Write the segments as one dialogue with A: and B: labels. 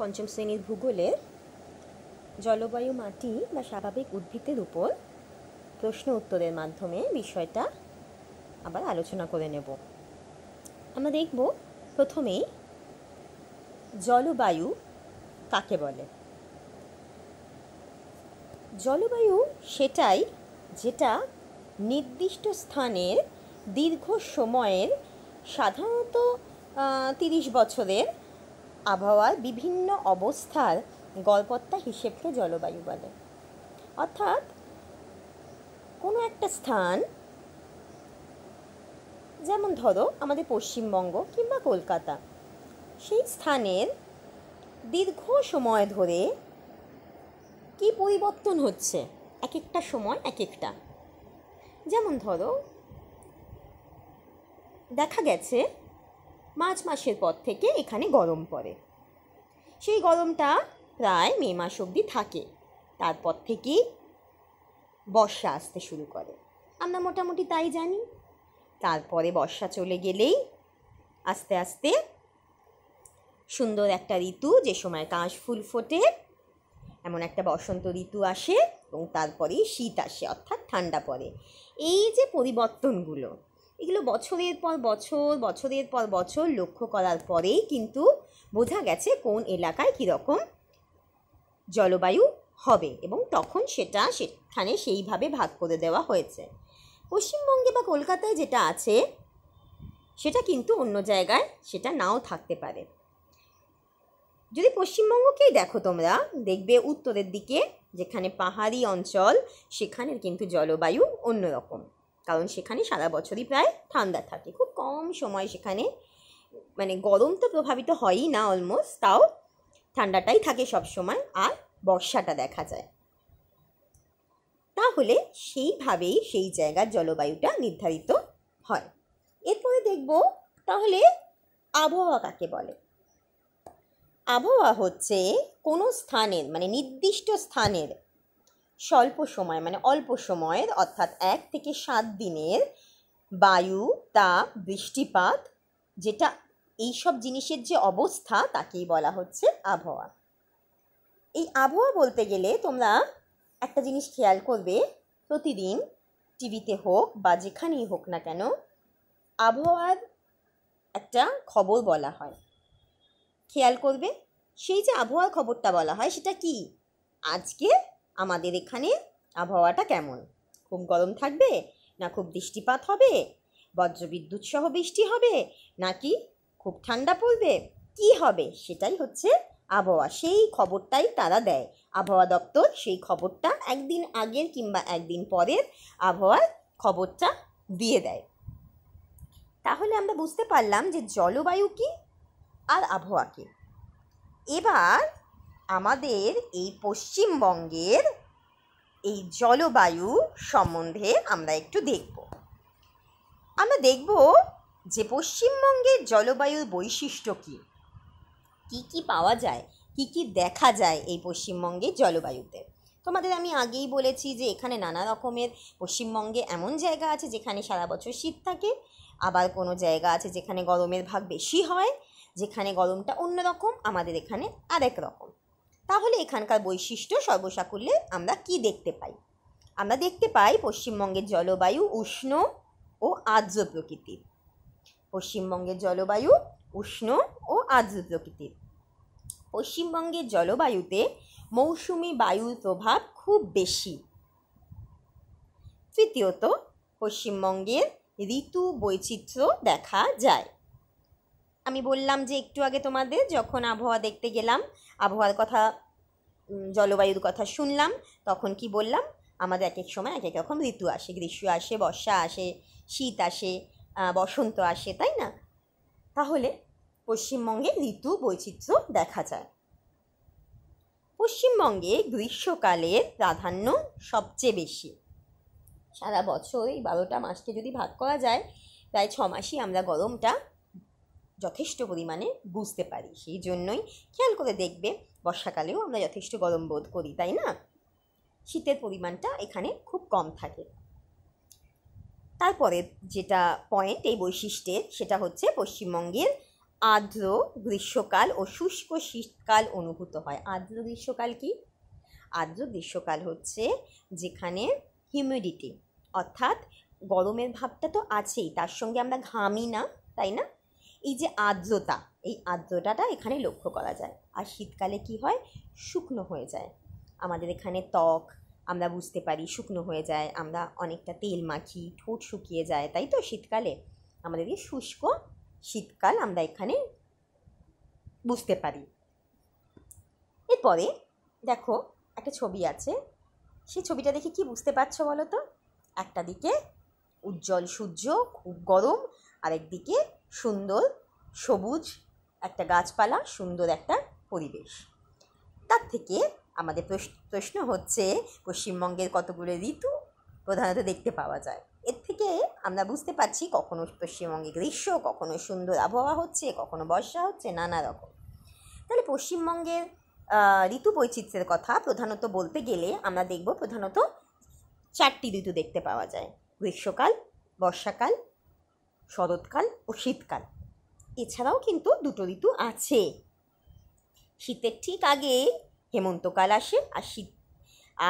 A: পঞ্চম শ্রেণীর ভূগোলের জলবায়ু মাটি বা স্বাভাবিক উদ্ভিদের উপর প্রশ্ন উত্তরের মাধ্যমে বিষয়টা আবার আলোচনা করে নেব আমরা দেখব প্রথমেই জলবায়ু কাকে বলে জলবায়ু সেটাই যেটা নির্দিষ্ট স্থানের দীর্ঘ সময়ের সাধারণত তিরিশ বছরের আবহাওয়ার বিভিন্ন অবস্থার গল্পত্তা হিসেবকে জলবায়ু বলে অর্থাৎ কোনো একটা স্থান যেমন ধরো আমাদের পশ্চিমবঙ্গ কিংবা কলকাতা সেই স্থানের দীর্ঘ সময় ধরে কি পরিবর্তন হচ্ছে এক একটা সময় এক একটা যেমন ধরো দেখা গেছে মার্চ মাসের পর থেকে এখানে গরম পড়ে সেই গরমটা প্রায় মে মাস অবধি থাকে তারপর থেকেই বর্ষা আসতে শুরু করে আমরা মোটামুটি তাই জানি তারপরে বর্ষা চলে গেলেই আস্তে আস্তে সুন্দর একটা ঋতু যে সময় কাঁচ ফুল ফোটে এমন একটা বসন্ত ঋতু আসে এবং তারপরেই শীত আসে অর্থাৎ ঠান্ডা পড়ে এই যে পরিবর্তনগুলো এগুলো বছরের পর বছর বছরের পর বছর লক্ষ্য করার পরেই কিন্তু বোঝা গেছে কোন এলাকায় কীরকম জলবায়ু হবে এবং তখন সেটা সেখানে সেইভাবে ভাগ করে দেওয়া হয়েছে পশ্চিমবঙ্গে বা কলকাতায় যেটা আছে সেটা কিন্তু অন্য জায়গায় সেটা নাও থাকতে পারে যদি পশ্চিমবঙ্গকেই দেখো তোমরা দেখবে উত্তরের দিকে যেখানে পাহাড়ি অঞ্চল সেখানের কিন্তু জলবায়ু অন্যরকম কারণ সেখানে সারা বছরই প্রায় ঠান্ডা থাকে খুব কম সময় সেখানে মানে গরম তো প্রভাবিত হয়ই না অলমোস্ট তাও ঠান্ডাটাই থাকে সব সময় আর বর্ষাটা দেখা যায় তাহলে সেইভাবেই সেই জায়গার জলবায়ুটা নির্ধারিত হয় এরপরে দেখব তাহলে আবহাওয়া কাকে বলে আবহাওয়া হচ্ছে কোনো স্থানের মানে নির্দিষ্ট স্থানের স্বল্প সময় মানে অল্প সময়ের অর্থাৎ এক থেকে সাত দিনের বায়ু তাপ বৃষ্টিপাত যেটা এই সব জিনিসের যে অবস্থা তাকেই বলা হচ্ছে আবহাওয়া এই আবহাওয়া বলতে গেলে তোমরা একটা জিনিস খেয়াল করবে প্রতিদিন টিভিতে হোক বা যেখানেই হোক না কেন আবহাওয়ার একটা খবর বলা হয় খেয়াল করবে সেই যে আবহাওয়ার খবরটা বলা হয় সেটা কি আজকে আমাদের এখানে আবহাওয়াটা কেমন খুব গরম থাকবে না খুব বৃষ্টিপাত হবে বজ্রবিদ্যুৎ সহ বৃষ্টি হবে নাকি খুব ঠান্ডা পড়বে কি হবে সেটাই হচ্ছে আবহাওয়া সেই খবরটাই তারা দেয় আবহাওয়া দপ্তর সেই খবরটা একদিন আগের কিংবা একদিন পরের আবহাওয়ার খবরটা দিয়ে দেয় তাহলে আমরা বুঝতে পারলাম যে জলবায়ু কী আর আবহাওয়া কী এবার আমাদের এই পশ্চিমবঙ্গের এই জলবায়ু সম্বন্ধে আমরা একটু দেখব আমরা দেখব যে পশ্চিমবঙ্গের জলবায়ুর বৈশিষ্ট্য কী কী কী পাওয়া যায় কি কি দেখা যায় এই পশ্চিমবঙ্গের জলবায়ুতে তোমাদের আমি আগেই বলেছি যে এখানে নানা রকমের পশ্চিমবঙ্গে এমন জায়গা আছে যেখানে সারা বছর শীত থাকে আবার কোনো জায়গা আছে যেখানে গরমের ভাগ বেশি হয় যেখানে গরমটা অন্যরকম আমাদের এখানে আরেক রকম তাহলে এখানকার বৈশিষ্ট্য সর্বসাকুল্যে আমরা কি দেখতে পাই আমরা দেখতে পাই পশ্চিমবঙ্গের জলবায়ু উষ্ণ ও আর্দ্র প্রকৃতির পশ্চিমবঙ্গের জলবায়ু উষ্ণ ও আর্দ্র প্রকৃতির পশ্চিমবঙ্গের জলবায়ুতে মৌসুমি বায়ুর প্রভাব খুব বেশি তৃতীয়ত পশ্চিমবঙ্গের ঋতু বৈচিত্র্য দেখা যায় আমি বললাম যে একটু আগে তোমাদের যখন আবহাওয়া দেখতে গেলাম আবহাওয়ার কথা জলবায়ুর কথা শুনলাম তখন কি বললাম আমাদের এক এক সময় এক এক রকম ঋতু আসে গ্রীষ্ম আসে বর্ষা আসে শীত আসে বসন্ত আসে তাই না তাহলে পশ্চিমবঙ্গে ঋতু বৈচিত্র্য দেখা যায় পশ্চিমবঙ্গে গ্রীষ্মকালের প্রাধান্য সবচেয়ে বেশি সারা বছর এই বারোটা মাসকে যদি ভাগ করা যায় প্রায় ছ মাসই আমরা গরমটা যথেষ্ট পরিমাণে বুঝতে পারি সেই জন্যই খেয়াল করে দেখবে বর্ষাকালেও আমরা যথেষ্ট গরম বোধ করি তাই না শীতের পরিমাণটা এখানে খুব কম থাকে তারপরে যেটা পয়েন্ট এই বৈশিষ্ট্যের সেটা হচ্ছে পশ্চিমবঙ্গের আর্দ্র গ্রীষ্মকাল ও শুষ্ক শীতকাল অনুভূত হয় আর্দ্র গ্রীষ্মকাল কি আর্দ্র গ্রীষ্মকাল হচ্ছে যেখানে হিউমিডিটি অর্থাৎ গরমের ভাবটা তো আছেই তার সঙ্গে আমরা ঘামি না তাই না এই যে আর্দ্রতা এই আর্দ্রতাটা এখানে লক্ষ্য করা যায় আর শীতকালে কি হয় শুকনো হয়ে যায় আমাদের এখানে ত্বক আমরা বুঝতে পারি শুকনো হয়ে যায় আমরা অনেকটা তেল মাখি ঠোঁট শুকিয়ে যায় তাই তো শীতকালে আমাদের এই শুষ্ক শীতকাল আমরা এখানে বুঝতে পারি এরপরে দেখো একটা ছবি আছে সেই ছবিটা দেখে কি বুঝতে পারছো বলো তো একটা দিকে উজ্জ্বল সূর্য খুব গরম আরেকদিকে সুন্দর সবুজ একটা গাছপালা সুন্দর একটা পরিবেশ তার থেকে আমাদের প্রশ্ন হচ্ছে পশ্চিমবঙ্গের কতগুলো ঋতু প্রধানত দেখতে পাওয়া যায় এর থেকে আমরা বুঝতে পারছি কখনো পশ্চিমবঙ্গে গ্রীষ্ম কখনো সুন্দর আবহাওয়া হচ্ছে কখনো বর্ষা হচ্ছে নানা রকম তাহলে পশ্চিমবঙ্গের ঋতু বৈচিত্র্যের কথা প্রধানত বলতে গেলে আমরা দেখব প্রধানত চারটি ঋতু দেখতে পাওয়া যায় গ্রীষ্মকাল বর্ষাকাল শরৎকাল ও শীতকাল এছাড়াও কিন্তু দুটো ঋতু আছে শীতের ঠিক আগে হেমন্তকাল আসে আর শীত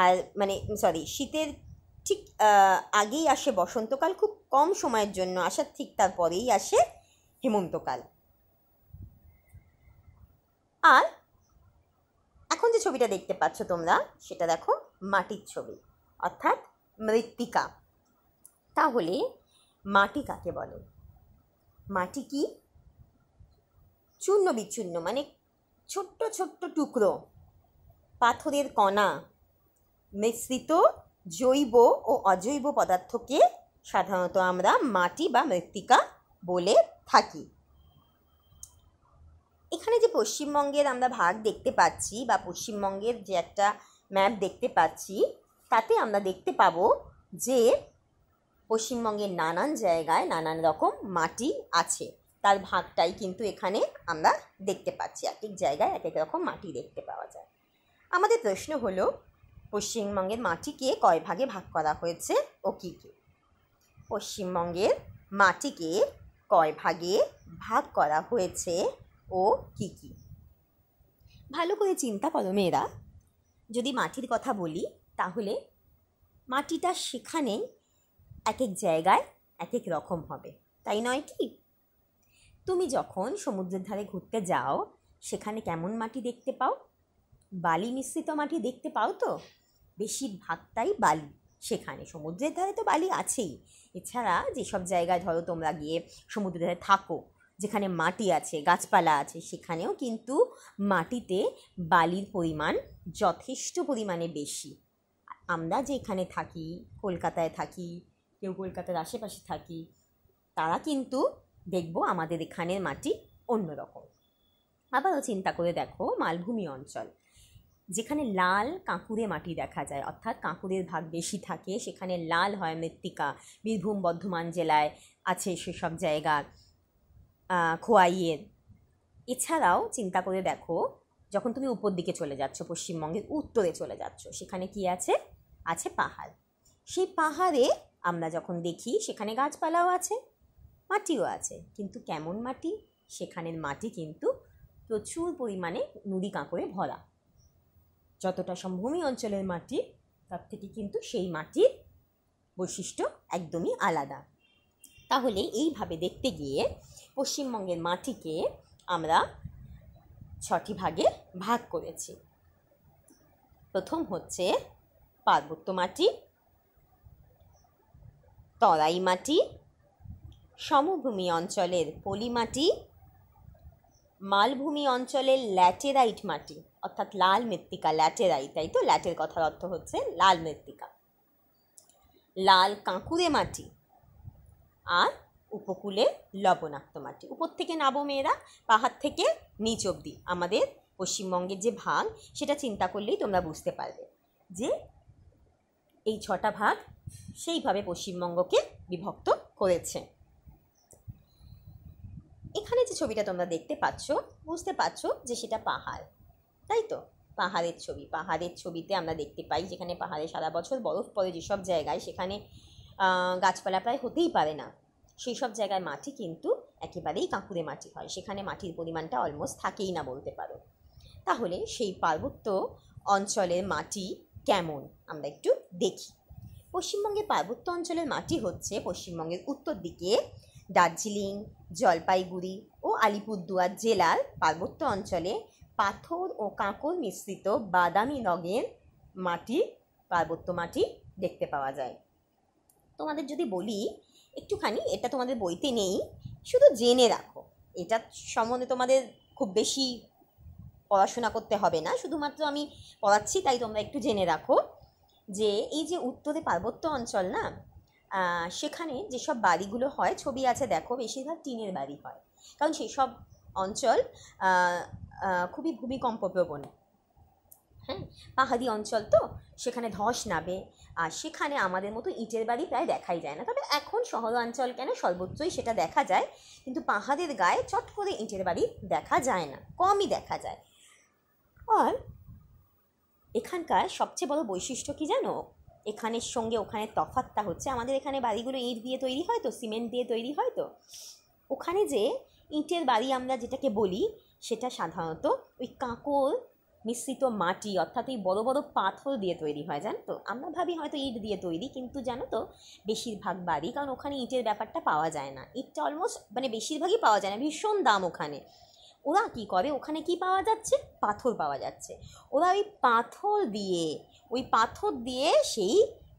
A: আর মানে সরি শীতের ঠিক আগেই আসে বসন্তকাল খুব কম সময়ের জন্য আসার ঠিক তারপরেই আসে হেমন্তকাল আর এখন যে ছবিটা দেখতে পাচ্ছ তোমরা সেটা দেখো মাটির ছবি অর্থাৎ মৃত্তিকা তাহলে মাটি কাকে বলে মাটি কি চূর্ণ বিচ্ছুন্ন মানে ছোট্ট ছোট্ট টুকরো পাথরের কণা মিশ্রিত জৈব ও অজৈব পদার্থকে সাধারণত আমরা মাটি বা মৃত্তিকা বলে থাকি এখানে যে পশ্চিমবঙ্গের আমরা ভাগ দেখতে পাচ্ছি বা পশ্চিমবঙ্গের যে একটা ম্যাপ দেখতে পাচ্ছি তাতে আমরা দেখতে পাবো যে পশ্চিমবঙ্গের নানান জায়গায় নানান রকম মাটি আছে তার ভাগটাই কিন্তু এখানে আমরা দেখতে পাচ্ছি এক এক জায়গায় এক এক রকম মাটি দেখতে পাওয়া যায় আমাদের প্রশ্ন হলো পশ্চিমবঙ্গের মাটিকে কয় ভাগে ভাগ করা হয়েছে ও কী কী পশ্চিমবঙ্গের মাটিকে কয় ভাগে ভাগ করা হয়েছে ও কী কী ভালো করে চিন্তা করো মেয়েরা যদি মাটির কথা বলি তাহলে মাটিটা সেখানেই এক এক জায়গায় এক এক রকম হবে তাই নয় কি তুমি যখন সমুদ্রের ধারে ঘুরতে যাও সেখানে কেমন মাটি দেখতে পাও বালি মিশ্রিত মাটি দেখতে পাও তো বেশিরভাগটাই বালি সেখানে সমুদ্রের ধারে তো বালি আছেই এছাড়া যেসব জায়গায় ধরো তোমরা গিয়ে সমুদ্রের ধারে থাকো যেখানে মাটি আছে গাছপালা আছে সেখানেও কিন্তু মাটিতে বালির পরিমাণ যথেষ্ট পরিমাণে বেশি আমরা যেখানে থাকি কলকাতায় থাকি কেউ কলকাতার আশেপাশে থাকি তারা কিন্তু দেখব আমাদের এখানের মাটি অন্যরকম আবারও চিন্তা করে দেখো মালভূমি অঞ্চল যেখানে লাল কাঁকুরে মাটি দেখা যায় অর্থাৎ কাঁকুরের ভাগ বেশি থাকে সেখানে লাল হয় মৃত্তিকা বীরভূম বর্ধমান জেলায় আছে সেসব জায়গা খোয়াইয়ের এছাড়াও চিন্তা করে দেখো যখন তুমি উপর দিকে চলে যাচ্ছ পশ্চিমবঙ্গের উত্তরে চলে যাচ্ছ সেখানে কি আছে আছে পাহাড় সেই পাহাড়ে আমরা যখন দেখি সেখানে গাছপালাও আছে মাটিও আছে কিন্তু কেমন মাটি সেখানের মাটি কিন্তু প্রচুর পরিমাণে নুড়ি কাঁকড়ে ভরা যতটা সমভূমি অঞ্চলের মাটি তার থেকে কিন্তু সেই মাটির বৈশিষ্ট্য একদমই আলাদা তাহলে এইভাবে দেখতে গিয়ে পশ্চিমবঙ্গের মাটিকে আমরা ছটি ভাগে ভাগ করেছি প্রথম হচ্ছে পার্বত্য মাটি তরাই মাটি সমভূমি অঞ্চলের পলি মাটি মালভূমি অঞ্চলের ল্যাটেরাইট মাটি অর্থাৎ লাল মৃত্তিকা ল্যাটেরাইট তাই তো ল্যাটের কথার অর্থ হচ্ছে লাল মৃত্তিকা লাল কাঁকুরে মাটি আর উপকূলে লবণাক্ত মাটি উপর থেকে নাবো মেয়েরা পাহাড় থেকে নিচ অবধি আমাদের পশ্চিমবঙ্গের যে ভাগ সেটা চিন্তা করলেই তোমরা বুঝতে পারবে যে এই ছটা ভাগ সেইভাবে পশ্চিমবঙ্গকে বিভক্ত করেছে এখানে যে ছবিটা তোমরা দেখতে পাচ্ছ বুঝতে পাচ্ছ যে সেটা পাহাড় তাই তো পাহাড়ের ছবি পাহাড়ের ছবিতে আমরা দেখতে পাই যেখানে পাহাড়ে সারা বছর বরফ পড়ে যেসব জায়গায় সেখানে গাছপালা প্রায় হতেই পারে না সেই সব জায়গায় মাটি কিন্তু একেবারেই কাঁকুরে মাটি হয় সেখানে মাটির পরিমাণটা অলমোস্ট থাকেই না বলতে পারো তাহলে সেই পার্বত্য অঞ্চলের মাটি কেমন আমরা একটু দেখি পশ্চিমবঙ্গে পার্বত্য অঞ্চলের মাটি হচ্ছে পশ্চিমবঙ্গের উত্তর দিকে দার্জিলিং জলপাইগুড়ি ও আলিপুরদুয়ার জেলার পার্বত্য অঞ্চলে পাথর ও কাঁকর মিশ্রিত বাদামি রঙের মাটি পার্বত্য মাটি দেখতে পাওয়া যায় তোমাদের যদি বলি একটুখানি এটা তোমাদের বইতে নেই শুধু জেনে রাখো এটা সম্বন্ধে তোমাদের খুব বেশি পড়াশোনা করতে হবে না শুধুমাত্র আমি পড়াচ্ছি তাই তোমরা একটু জেনে রাখো যে এই যে উত্তরে পার্বত্য অঞ্চল না সেখানে যেসব বাড়িগুলো হয় ছবি আছে দেখো বেশিরভাগ টিনের বাড়ি হয় কারণ সেই সব অঞ্চল খুবই ভূমিকম্প প্রবণ হ্যাঁ পাহাড়ি অঞ্চল তো সেখানে ধস নাবে আর সেখানে আমাদের মতো ইটের বাড়ি প্রায় দেখাই যায় না তবে এখন শহর অঞ্চল কেন সর্বোচ্চই সেটা দেখা যায় কিন্তু পাহাড়ের গায়ে চট করে ইটের বাড়ি দেখা যায় না কমই দেখা যায় আর এখানকার সবচেয়ে বড় বৈশিষ্ট্য কি জানো এখানের সঙ্গে ওখানে তফাতটা হচ্ছে আমাদের এখানে বাড়িগুলো ইঁট দিয়ে তৈরি হয় তো সিমেন্ট দিয়ে তৈরি হয় তো ওখানে যে ইটের বাড়ি আমরা যেটাকে বলি সেটা সাধারণত ওই কাঁকর মিশ্রিত মাটি অর্থাৎ ওই বড় বড় পাথর দিয়ে তৈরি হয় জানো তো আমরা ভাবি হয়তো ইট দিয়ে তৈরি কিন্তু জানো তো বেশিরভাগ বাড়ি কারণ ওখানে ইঁটের ব্যাপারটা পাওয়া যায় না ইটটা অলমোস্ট মানে বেশিরভাগই পাওয়া যায় না ভীষণ দাম ওখানে ওরা কি করে ওখানে কি পাওয়া যাচ্ছে পাথর পাওয়া যাচ্ছে ওরা ওই পাথর দিয়ে ওই পাথর দিয়ে সেই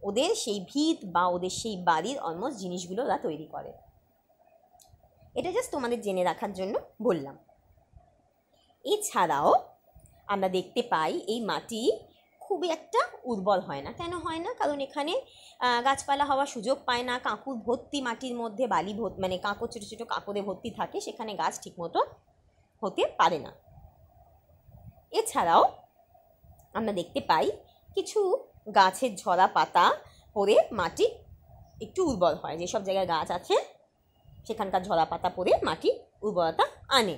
A: ওদের সেই ভিত বা ওদের সেই বাড়ির অলমোস্ট জিনিসগুলো ওরা তৈরি করে এটা জাস্ট তোমাদের জেনে রাখার জন্য বললাম এছাড়াও আমরা দেখতে পাই এই মাটি খুবই একটা উর্বর হয় না কেন হয় না কারণ এখানে গাছপালা হওয়ার সুযোগ পায় না কাঁকুর ভর্তি মাটির মধ্যে বালি ভর্তি মানে কাঁকড় ছোটো ছোটো কাঁকড়ে ভর্তি থাকে সেখানে গাছ ঠিকমতো হতে পারে না এছাড়াও আমরা দেখতে পাই কিছু গাছের ঝরা পাতা পরে মাটি একটু উর্বর হয় যেসব জায়গায় গাছ আছে সেখানকার ঝরা পাতা পরে মাটি উর্বরতা আনে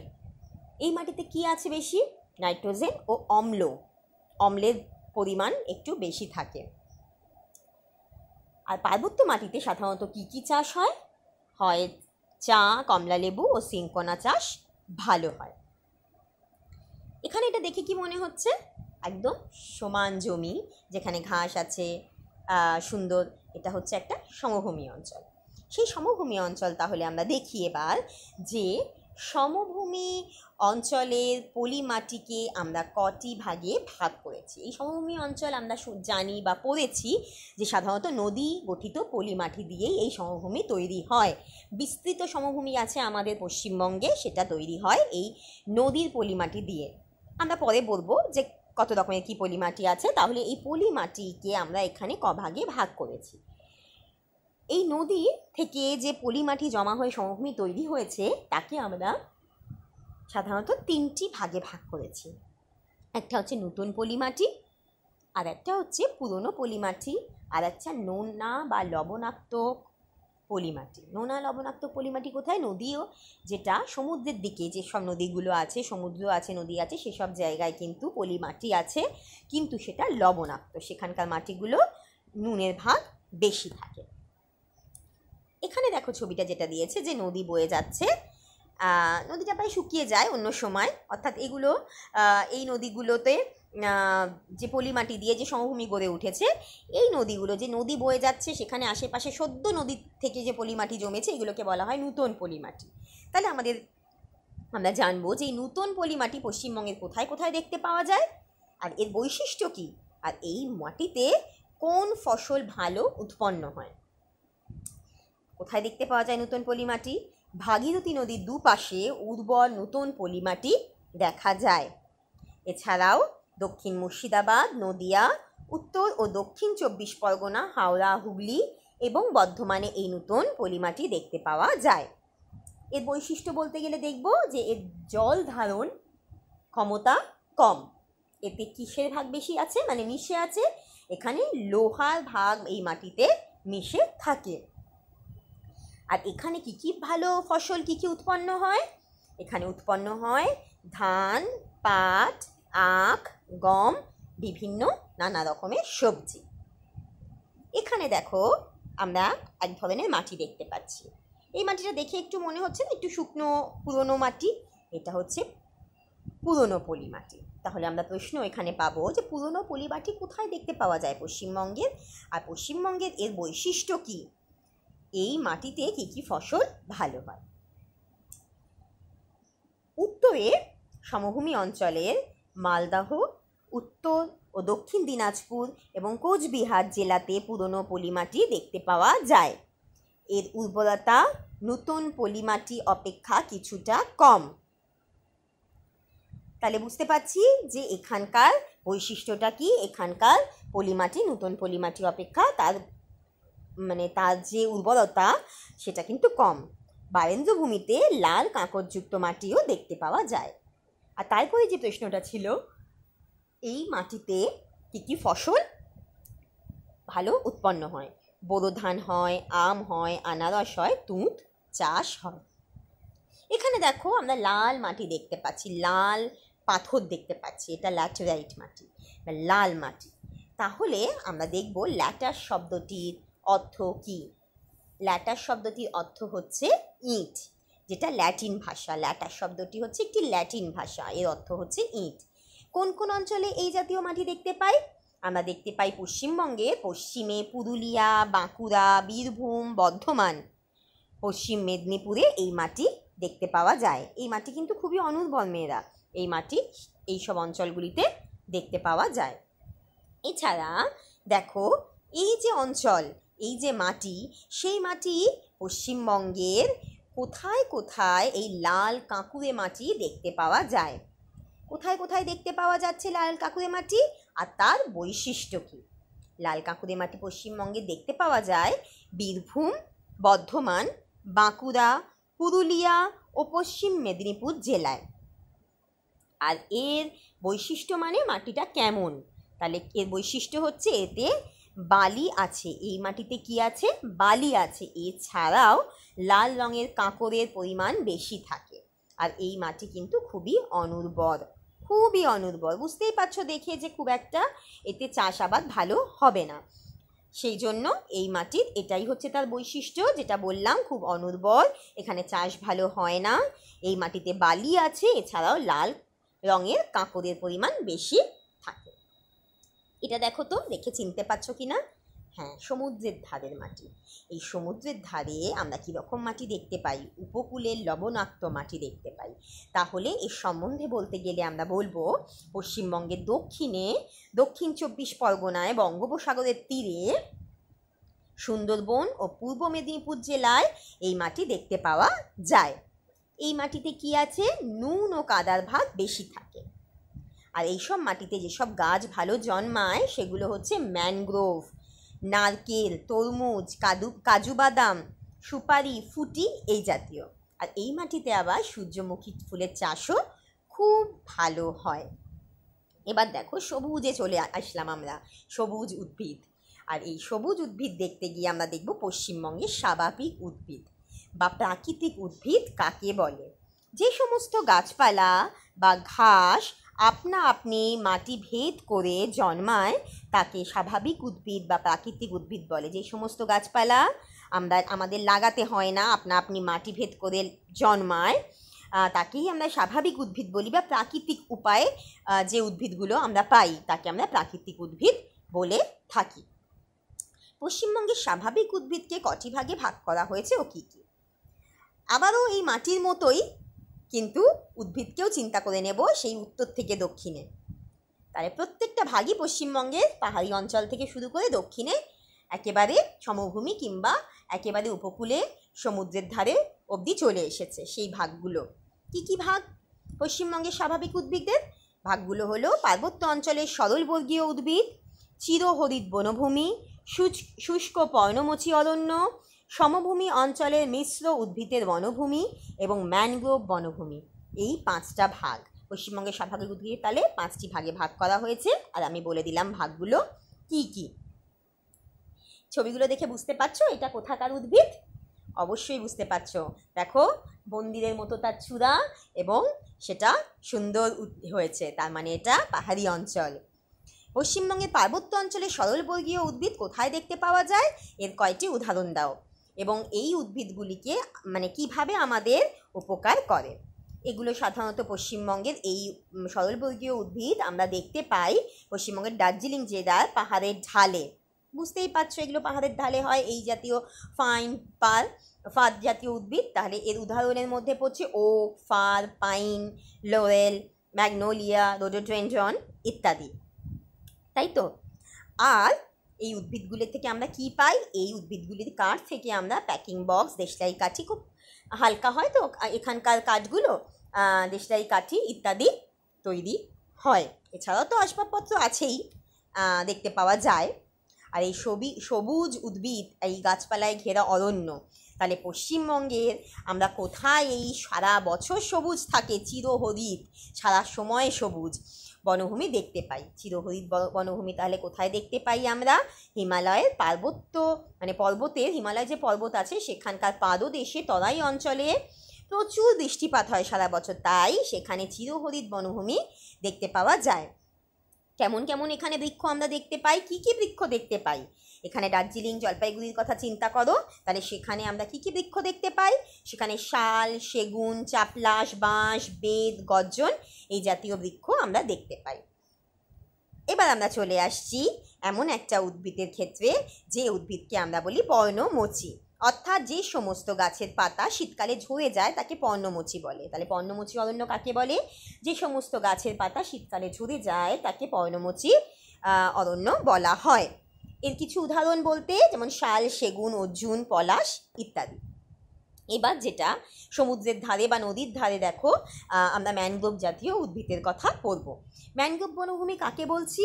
A: এই মাটিতে কি আছে বেশি নাইট্রোজেন ও অম্ল অম্লের পরিমাণ একটু বেশি থাকে আর পার্বত্য মাটিতে সাধারণত কী কী চাষ হয় হয় চা কমলা লেবু ও সিঙ্কোনা চাষ ভালো হয় এখানে এটা দেখে কি মনে হচ্ছে একদম সমান জমি যেখানে ঘাস আছে সুন্দর এটা হচ্ছে একটা সমভূমি অঞ্চল সেই সমভূমি অঞ্চল তাহলে আমরা দেখি এবার যে সমভূমি অঞ্চলের পলিমাটিকে আমরা কটি ভাগে ভাগ করেছি এই সমভূমি অঞ্চল আমরা জানি বা পড়েছি যে সাধারণত নদী গঠিত পলিমাটি দিয়েই এই সমভূমি তৈরি হয় বিস্তৃত সমভূমি আছে আমাদের পশ্চিমবঙ্গে সেটা তৈরি হয় এই নদীর পলিমাটি দিয়ে আমরা পরে বলবো যে কত রকমের কী পলিমাটি আছে তাহলে এই পলিমাটিকে আমরা এখানে কভাগে ভাগ করেছি এই নদী থেকে যে পলিমাটি জমা হয়ে সমভূমি তৈরি হয়েছে তাকে আমরা সাধারণত তিনটি ভাগে ভাগ করেছি একটা হচ্ছে নতুন পলিমাটি আর একটা হচ্ছে পুরনো পলিমাটি আর একটা নোনা বা লবণাক্ত পলিমাটি নোনা লবণাক্ত পলিমাটি কোথায় নদীও যেটা সমুদ্রের দিকে যেসব নদীগুলো আছে সমুদ্র আছে নদী আছে সেসব জায়গায় কিন্তু পলিমাটি আছে কিন্তু সেটা লবণাক্ত সেখানকার মাটিগুলো নুনের ভাগ বেশি থাকে এখানে দেখো ছবিটা যেটা দিয়েছে যে নদী বয়ে যাচ্ছে নদীটা প্রায় শুকিয়ে যায় অন্য সময় অর্থাৎ এগুলো এই নদীগুলোতে যে পলিমাটি দিয়ে যে সমভূমি গড়ে উঠেছে এই নদীগুলো যে নদী বয়ে যাচ্ছে সেখানে আশেপাশে সদ্য নদীর থেকে যে পলিমাটি জমেছে এগুলোকে বলা হয় নূতন পলিমাটি তাহলে আমাদের আমরা জানবো যে এই নূতন পলিমাটি পশ্চিমবঙ্গের কোথায় কোথায় দেখতে পাওয়া যায় আর এর বৈশিষ্ট্য কী আর এই মাটিতে কোন ফসল ভালো উৎপন্ন হয় কোথায় দেখতে পাওয়া যায় নতুন পলিমাটি ভাগীরথী নদীর দুপাশে উর্বর নতুন পলিমাটি দেখা যায় এছাড়াও দক্ষিণ মুর্শিদাবাদ নদিয়া উত্তর ও দক্ষিণ চব্বিশ পরগনা হাওড়া হুগলি এবং বর্ধমানে এই নতুন পলিমাটি দেখতে পাওয়া যায় এর বৈশিষ্ট্য বলতে গেলে দেখব যে এর জল ধারণ ক্ষমতা কম এতে কিসের ভাগ বেশি আছে মানে মিশে আছে এখানে লোহার ভাগ এই মাটিতে মিশে থাকে আর এখানে কি কি ভালো ফসল কি কি উৎপন্ন হয় এখানে উৎপন্ন হয় ধান পাট আখ গম বিভিন্ন নানা রকমের সবজি এখানে দেখো আমরা এক ধরনের মাটি দেখতে পাচ্ছি এই মাটিটা দেখে একটু মনে হচ্ছে না একটু শুকনো পুরনো মাটি এটা হচ্ছে পুরনো পলি মাটি তাহলে আমরা প্রশ্ন এখানে পাবো যে পুরনো পলি মাটি কোথায় দেখতে পাওয়া যায় পশ্চিমবঙ্গের আর পশ্চিমবঙ্গের এর বৈশিষ্ট্য কী এই মাটিতে কি কি ফসল ভালো হয় উত্তরে সমভূমি অঞ্চলের মালদাহ উত্তর ও দক্ষিণ দিনাজপুর এবং কোচবিহার জেলাতে পুরনো পলিমাটি দেখতে পাওয়া যায় এর উর্বরতা নতুন পলিমাটি অপেক্ষা কিছুটা কম তাহলে বুঝতে পারছি যে এখানকার বৈশিষ্ট্যটা কি এখানকার পলিমাটি নতুন পলিমাটি অপেক্ষা তার মানে তার যে উর্বরতা সেটা কিন্তু কম বারেন্দ্রভূমিতে লাল কাঁকরযুক্ত মাটিও দেখতে পাওয়া যায় আর তারপরে যে প্রশ্নটা ছিল এই মাটিতে কী কী ফসল ভালো উৎপন্ন হয় বোরো ধান হয় আম হয় আনারস হয় তুঁত চাষ হয় এখানে দেখো আমরা লাল মাটি দেখতে পাচ্ছি লাল পাথর দেখতে পাচ্ছি এটা ল্যাটেরাইট মাটি লাল মাটি তাহলে আমরা দেখব ল্যাটার শব্দটির অর্থ কি ল্যাটার শব্দটির অর্থ হচ্ছে ইট যেটা ল্যাটিন ভাষা ল্যাটার শব্দটি হচ্ছে একটি ল্যাটিন ভাষা এর অর্থ হচ্ছে ইট কোন কোন অঞ্চলে এই জাতীয় মাটি দেখতে পাই আমরা দেখতে পাই পশ্চিমবঙ্গে পশ্চিমে পুরুলিয়া বাঁকুড়া বীরভূম বর্ধমান পশ্চিম মেদিনীপুরে এই মাটি দেখতে পাওয়া যায় এই মাটি কিন্তু খুবই অনুর্বর মেয়েরা এই মাটি এই সব অঞ্চলগুলিতে দেখতে পাওয়া যায় এছাড়া দেখো এই যে অঞ্চল এই যে মাটি সেই মাটি পশ্চিমবঙ্গের কোথায় কোথায় এই লাল কাঁকুড়ে মাটি দেখতে পাওয়া যায় কোথায় কোথায় দেখতে পাওয়া যাচ্ছে লাল কাঁকুড়ে মাটি আর তার বৈশিষ্ট্য কী লাল কাঁকুড়ে মাটি পশ্চিমবঙ্গে দেখতে পাওয়া যায় বীরভূম বর্ধমান বাঁকুড়া পুরুলিয়া ও পশ্চিম মেদিনীপুর জেলায় আর এর বৈশিষ্ট্য মানে মাটিটা কেমন তাহলে এর বৈশিষ্ট্য হচ্ছে এতে বালি আছে এই মাটিতে কি আছে বালি আছে এছাড়াও লাল রঙের কাঁকড়ের পরিমাণ বেশি থাকে আর এই মাটি কিন্তু খুবই অনুর্বর খুবই অনুর্বর বুঝতেই পারছো দেখে যে খুব একটা এতে চাষাবাদ ভালো হবে না সেই জন্য এই মাটির এটাই হচ্ছে তার বৈশিষ্ট্য যেটা বললাম খুব অনুর্বর এখানে চাষ ভালো হয় না এই মাটিতে বালি আছে এছাড়াও লাল রঙের কাঁকড়ের পরিমাণ বেশি এটা দেখো তো দেখে চিনতে পারছো কি না হ্যাঁ সমুদ্রের ধারের মাটি এই সমুদ্রের ধারে আমরা কীরকম মাটি দেখতে পাই উপকূলের লবণাক্ত মাটি দেখতে পাই তাহলে এর সম্বন্ধে বলতে গেলে আমরা বলবো পশ্চিমবঙ্গের দক্ষিণে দক্ষিণ চব্বিশ পরগনায় বঙ্গোপসাগরের তীরে সুন্দরবন ও পূর্ব মেদিনীপুর জেলায় এই মাটি দেখতে পাওয়া যায় এই মাটিতে কি আছে নুন ও কাদার ভাগ বেশি থাকে আর এই সব মাটিতে যেসব গাছ ভালো জন্মায় সেগুলো হচ্ছে ম্যানগ্রোভ নারকেল তরমুজ কাদু কাজু বাদাম সুপারি ফুটি এই জাতীয় আর এই মাটিতে আবার সূর্যমুখী ফুলের চাষও খুব ভালো হয় এবার দেখো সবুজে চলে আসলাম আমরা সবুজ উদ্ভিদ আর এই সবুজ উদ্ভিদ দেখতে গিয়ে আমরা দেখব পশ্চিমবঙ্গের স্বাভাবিক উদ্ভিদ বা প্রাকৃতিক উদ্ভিদ কাকে বলে যে সমস্ত গাছপালা বা ঘাস আপনা আপনি মাটি ভেদ করে জন্মায় তাকে স্বাভাবিক উদ্ভিদ বা প্রাকৃতিক উদ্ভিদ বলে যে সমস্ত গাছপালা আমরা আমাদের লাগাতে হয় না আপনা আপনি মাটি ভেদ করে জন্মায় তাকেই আমরা স্বাভাবিক উদ্ভিদ বলি বা প্রাকৃতিক উপায়ে যে উদ্ভিদগুলো আমরা পাই তাকে আমরা প্রাকৃতিক উদ্ভিদ বলে থাকি পশ্চিমবঙ্গের স্বাভাবিক উদ্ভিদকে কটি ভাগে ভাগ করা হয়েছে ও কী কী আবারও এই মাটির মতোই কিন্তু উদ্ভিদকেও চিন্তা করে নেব সেই উত্তর থেকে দক্ষিণে তাহলে প্রত্যেকটা ভাগই পশ্চিমবঙ্গের পাহাড়ি অঞ্চল থেকে শুরু করে দক্ষিণে একেবারে সমভূমি কিংবা একেবারে উপকূলে সমুদ্রের ধারে অবধি চলে এসেছে সেই ভাগগুলো কি কি ভাগ পশ্চিমবঙ্গের স্বাভাবিক উদ্ভিদের ভাগগুলো হলো পার্বত্য অঞ্চলের সরলবর্গীয় উদ্ভিদ চিরহরিত বনভূমি শুষ্ক পর্ণমোচী অরণ্য সমভূমি অঞ্চলের মিশ্র উদ্ভিদের বনভূমি এবং ম্যানগ্রোভ বনভূমি এই পাঁচটা ভাগ পশ্চিমবঙ্গের স্বাভাবিক উদ্ভিদের তালে পাঁচটি ভাগে ভাগ করা হয়েছে আর আমি বলে দিলাম ভাগগুলো কি কি ছবিগুলো দেখে বুঝতে পারছো এটা কোথাকার উদ্ভিদ অবশ্যই বুঝতে পারছো দেখো মন্দিরের মতো তার চূড়া এবং সেটা সুন্দর হয়েছে তার মানে এটা পাহাড়ি অঞ্চল পশ্চিমবঙ্গের পার্বত্য অঞ্চলে সরলবর্গীয় উদ্ভিদ কোথায় দেখতে পাওয়া যায় এর কয়টি উদাহরণ দাও এবং এই উদ্ভিদগুলিকে মানে কিভাবে আমাদের উপকার করে এগুলো সাধারণত পশ্চিমবঙ্গের এই সরলবর্গীয় উদ্ভিদ আমরা দেখতে পাই পশ্চিমবঙ্গের দার্জিলিং জেলার পাহাড়ের ঢালে বুঝতেই পারছো এগুলো পাহাড়ের ঢালে হয় এই জাতীয় ফাইন পার ফাদ জাতীয় উদ্ভিদ তাহলে এর উদাহরণের মধ্যে পড়ছে ওক ফার পাইন লোয়েল ম্যাগনোলিয়া রোডোট্রেনজন ইত্যাদি তাই তো আর এই উদ্ভিদগুলি থেকে আমরা কি পাই এই উদ্ভিদগুলির কাঠ থেকে আমরা প্যাকিং বক্স দেশলাই কাঠি খুব হালকা হয় তো এখানকার কাঠগুলো দেশলাই কাঠি ইত্যাদি তৈরি হয় এছাড়াও তো আসবাবপত্র আছেই দেখতে পাওয়া যায় আর এই সবি সবুজ উদ্ভিদ এই গাছপালায় ঘেরা অরণ্য তাহলে পশ্চিমবঙ্গের আমরা কোথায় এই সারা বছর সবুজ থাকে চিরহরিত সারা সময় সবুজ বনভূমি দেখতে পাই চিরহরিৎ বনভূমি তাহলে কোথায় দেখতে পাই আমরা হিমালয়ের পার্বত্য মানে পর্বতের হিমালয় যে পর্বত আছে সেখানকার পাদদেশে তরাই অঞ্চলে প্রচুর বৃষ্টিপাত হয় সারা বছর তাই সেখানে চিরহরিৎ বনভূমি দেখতে পাওয়া যায় কেমন কেমন এখানে বৃক্ষ আমরা দেখতে পাই কি কি বৃক্ষ দেখতে পাই এখানে দার্জিলিং জলপাইগুড়ির কথা চিন্তা করো তাহলে সেখানে আমরা কি কি বৃক্ষ দেখতে পাই সেখানে শাল সেগুন চাপলাস বাঁশ বেদ গর্জন এই জাতীয় বৃক্ষ আমরা দেখতে পাই এবার আমরা চলে আসছি এমন একটা উদ্ভিদের ক্ষেত্রে যে উদ্ভিদকে আমরা বলি পর্ণমোচী অর্থাৎ যে সমস্ত গাছের পাতা শীতকালে ঝরে যায় তাকে পর্ণমোচী বলে তাহলে পর্ণমোচী অরণ্য কাকে বলে যে সমস্ত গাছের পাতা শীতকালে ঝরে যায় তাকে পর্ণমোচী অরণ্য বলা হয় এর কিছু উদাহরণ বলতে যেমন শাল সেগুন অর্জুন পলাশ ইত্যাদি এবার যেটা সমুদ্রের ধারে বা নদীর ধারে দেখো আমরা ম্যানগ্রোভ জাতীয় উদ্ভিদের কথা পড়ব ম্যানগ্রোভ বনভূমি কাকে বলছি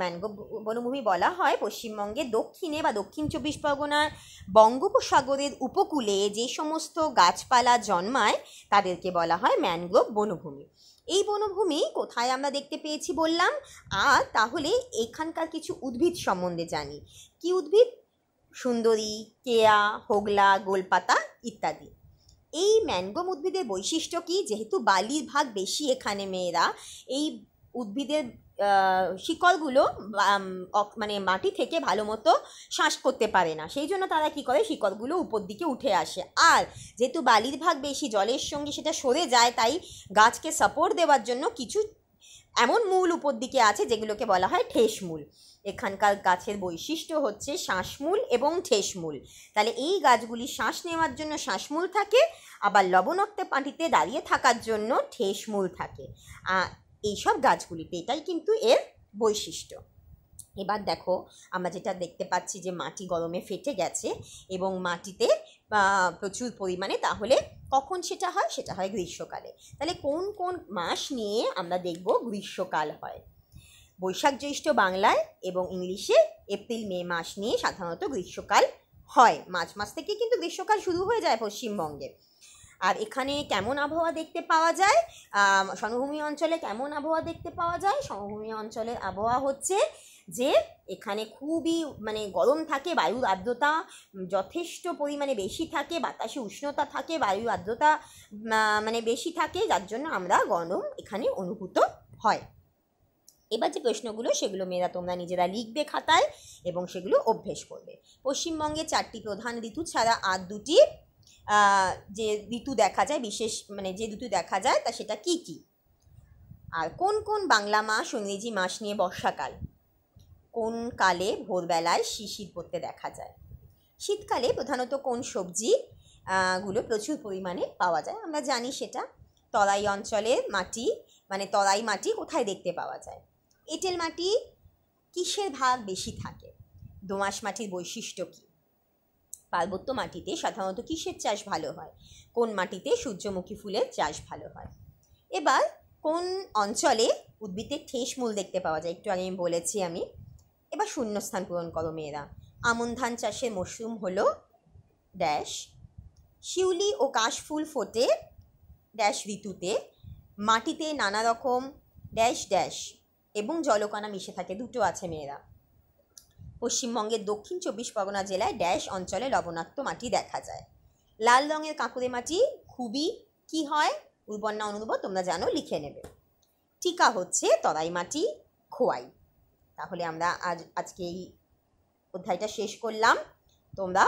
A: ম্যানগ্রোভ বনভূমি বলা হয় পশ্চিমবঙ্গের দক্ষিণে বা দক্ষিণ চব্বিশ পরগনার বঙ্গোপসাগরের উপকূলে যে সমস্ত গাছপালা জন্মায় তাদেরকে বলা হয় ম্যানগ্রোভ বনভূমি এই বনভূমি কোথায় আমরা দেখতে পেয়েছি বললাম আর তাহলে এখানকার কিছু উদ্ভিদ সম্বন্ধে জানি কি উদ্ভিদ সুন্দরী কেয়া হোগলা গোলপাতা ইত্যাদি এই ম্যানগ্রোভ উদ্ভিদের বৈশিষ্ট্য কী যেহেতু বালির ভাগ বেশি এখানে মেয়েরা এই উদ্ভিদের শিকড়গুলো মানে মাটি থেকে ভালো মতো শ্বাস করতে পারে না সেই জন্য তারা কী করে শিকড়গুলো উপর দিকে উঠে আসে আর যেহেতু বালির ভাগ বেশি জলের সঙ্গে সেটা সরে যায় তাই গাছকে সাপোর্ট দেওয়ার জন্য কিছু এমন মূল উপর দিকে আছে যেগুলোকে বলা হয় ঠেসমূল এখানকার গাছের বৈশিষ্ট্য হচ্ছে শ্বাসমূল এবং ঠেসমূল তাহলে এই গাছগুলি শ্বাস নেওয়ার জন্য শ্বাসমূল থাকে আবার লবণাক্ত পাটিতে দাঁড়িয়ে থাকার জন্য ঠেসমূল থাকে এইসব গাছগুলিতে এটাই কিন্তু এর বৈশিষ্ট্য এবার দেখো আমরা যেটা দেখতে পাচ্ছি যে মাটি গরমে ফেটে গেছে এবং মাটিতে প্রচুর পরিমাণে তাহলে কখন সেটা হয় সেটা হয় গ্রীষ্মকালে তাহলে কোন কোন মাস নিয়ে আমরা দেখব গ্রীষ্মকাল হয় বৈশাখ জ্যৈষ্ঠ বাংলায় এবং ইংলিশে এপ্রিল মে মাস নিয়ে সাধারণত গ্রীষ্মকাল হয় মার্চ মাস থেকে কিন্তু গ্রীষ্মকাল শুরু হয়ে যায় পশ্চিমবঙ্গে আর এখানে কেমন আবহাওয়া দেখতে পাওয়া যায় সমভূমি অঞ্চলে কেমন আবহাওয়া দেখতে পাওয়া যায় সমভূমি অঞ্চলের আবহাওয়া হচ্ছে যে এখানে খুবই মানে গরম থাকে বায়ুর আর্দ্রতা যথেষ্ট পরিমাণে বেশি থাকে বাতাসে উষ্ণতা থাকে বায়ুর আর্দ্রতা মানে বেশি থাকে যার জন্য আমরা গরম এখানে অনুভূত হয় এবার যে প্রশ্নগুলো সেগুলো মেয়েরা তোমরা নিজেরা লিখবে খাতায় এবং সেগুলো অভ্যেস করবে পশ্চিমবঙ্গে চারটি প্রধান ঋতু ছাড়া আর দুটি যে ঋতু দেখা যায় বিশেষ মানে যে ঋতু দেখা যায় তা সেটা কি কি আর কোন কোন বাংলা মাস ইংরেজি মাস নিয়ে বর্ষাকাল কোন কালে ভোরবেলায় শিশির পড়তে দেখা যায় শীতকালে প্রধানত কোন সবজি গুলো প্রচুর পরিমাণে পাওয়া যায় আমরা জানি সেটা তরাই অঞ্চলে মাটি মানে তরাই মাটি কোথায় দেখতে পাওয়া যায় এঁটেল মাটি কিসের ভাগ বেশি থাকে দোমাস মাটির বৈশিষ্ট্য কী পার্বত্য মাটিতে সাধারণত কিসের চাষ ভালো হয় কোন মাটিতে সূর্যমুখী ফুলের চাষ ভালো হয় এবার কোন অঞ্চলে উদ্ভিদের ঠেসমূল দেখতে পাওয়া যায় একটু আগে আমি বলেছি আমি এবার শূন্যস্থান পূরণ করো মেয়েরা আমন ধান চাষে মশরুম হলো ড্যাশ শিউলি ও কাশফুল ফোটে ড্যাশ ঋতুতে মাটিতে নানা রকম ড্যাশ ড্যাশ এবং জলকণা মিশে থাকে দুটো আছে মেয়েরা পশ্চিমবঙ্গের দক্ষিণ চব্বিশ পরগনা জেলায় ড্যাশ অঞ্চলে লবণাক্ত মাটি দেখা যায় লাল রঙের কাঁকুরে মাটি খুবই কি হয় উর্বর না তোমরা জানো লিখে নেবে টিকা হচ্ছে তরাই মাটি খোয়াই তাহলে আমরা আজ আজকে এই অধ্যায়টা শেষ করলাম তোমরা